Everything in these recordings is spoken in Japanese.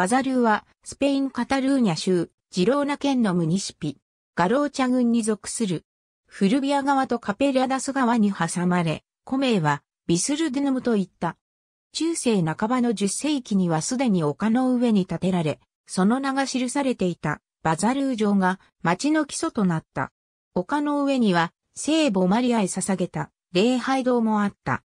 バザルーは、スペイン・カタルーニャ州、ジローナ県のムニシピ、ガローチャ郡に属する。フルビア川とカペリアダス川に挟まれ、古名は、ビスルデヌムといった。中世半ばの10世紀にはすでに丘の上に建てられ、その名が記されていた、バザルー城が町の基礎となった。丘の上には、聖母マリアへ捧げた礼拝堂もあった。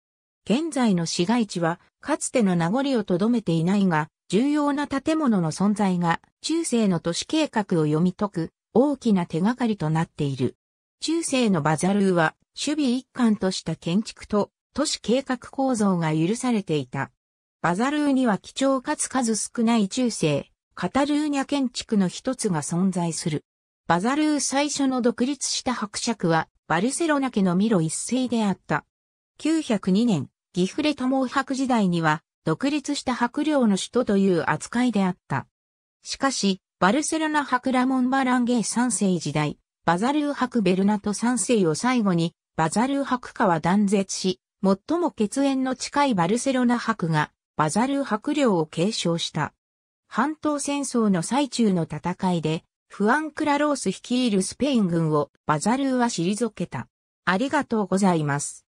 現在の市街地は、かつての名残をとどめていないが、重要な建物の存在が中世の都市計画を読み解く大きな手がかりとなっている。中世のバザルーは守備一貫とした建築と都市計画構造が許されていた。バザルーには貴重かつ数少ない中世、カタルーニャ建築の一つが存在する。バザルー最初の独立した伯爵はバルセロナ家のミロ一世であった。902年、ギフレトモー伯時代には独立した白領の首都という扱いであった。しかし、バルセロナ博ラモン・バランゲー三世時代、バザルー博ベルナト三世を最後に、バザルー博家は断絶し、最も血縁の近いバルセロナ博が、バザルー博領を継承した。半島戦争の最中の戦いで、フアン・クラロース率いるスペイン軍をバザルーは退けた。ありがとうございます。